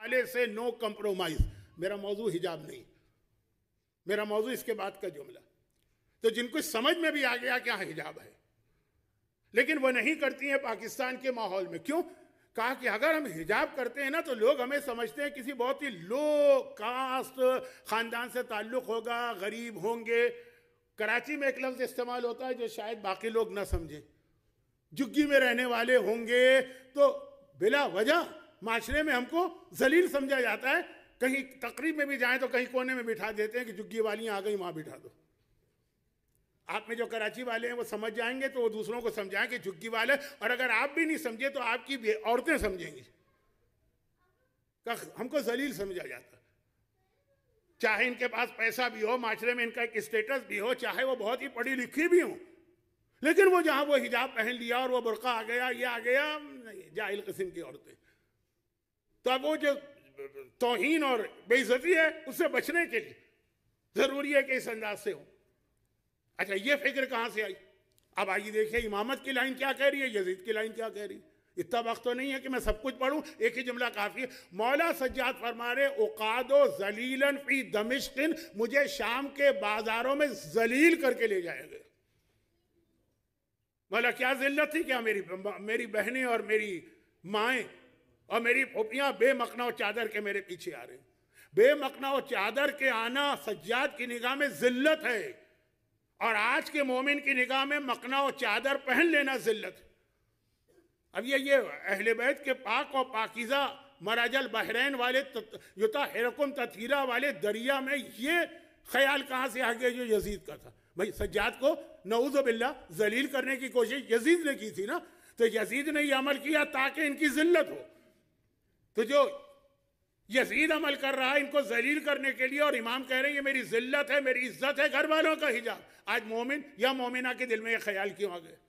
पहले से no compromise मेरा मौजू हिजाब नहीं मेरा मौजू इसके बाद का जुमला तो जिनको समझ में भी आ गया क्या हिजाब है लेकिन वो नहीं करती हैं पाकिस्तान के माहौल में क्यों कहा कि अगर हम हिजाब करते हैं ना तो लोग हमें समझते हैं किसी बहुत ही लो कास्ट खानदान से ताल्लुक होगा गरीब होंगे कराची में एक लफ्ज़ इस्तेमाल होता है जो शायद बाकी लोग ना समझें जुग्गी में रहने वाले होंगे तो बिला वजह माशरे में हमको जलील समझा जाता है कहीं तकरीब में भी जाएं तो कहीं कोने में बिठा देते हैं कि झुग्गी वालियाँ आ गई वहाँ बिठा दो आप में जो कराची वाले हैं वो समझ जाएंगे तो वो दूसरों को समझाएं कि झुग्गी वाले और अगर आप भी नहीं समझे तो आपकी औरतें समझेंगी हमको जलील समझा जाता चाहे इनके पास पैसा भी हो माशरे में इनका एक स्टेटस भी हो चाहे वो बहुत ही पढ़ी लिखी भी हो लेकिन वो जहाँ वो हिजाब पहन लिया और वो बुरका आ गया ये आ गया जाहिल किस्म की औरतें तो अब वो जो तोहन और बेइज्जती है उससे बचने के लिए ज़रूरी है कि इस अंदाज से हो अच्छा ये फिक्र कहाँ से आई अब आइए देखिए इमामत की लाइन क्या कह रही है यजीद की लाइन क्या कह रही है इतना वक्त तो नहीं है कि मैं सब कुछ पढ़ू एक ही जुमला काफ़ी है मौला सज्जाद फरमा रहे उकादो जलीलन फी दमिश्किन मुझे शाम के बाजारों में जलील करके ले जाया गया मौला क्या जिल्लत थी क्या मेरी मेरी बहनें और मेरी माएँ और मेरी फोपियाँ बेमकना चादर के मेरे पीछे आ रहे हैं बेमकना चादर के आना सज्जाद की निगाह में जिल्लत है और आज के मोमिन की निगाह में मकना और चादर पहन लेना जिल्लत है अब ये ये अहले बैत के पाक और पाकिज़ा मराजल बहरैन वाले युता हेरकुम तथीरा वाले दरिया में ये ख्याल कहाँ से आ गया जो यजीद का था भाई सज्जाद को नऊजबिल्ला जलील करने की कोशिश यजीद ने की थी ना तो यजीद ने यह अमल किया ताकि इनकी जिल्लत हो तो जो यजीद अमल कर रहा है इनको जलील करने के लिए और इमाम कह रहे हैं ये मेरी जिल्लत है मेरी इज्जत है घर वालों का हिजाब आज मोमिन या मोमिना के दिल में ये ख्याल क्यों आ गए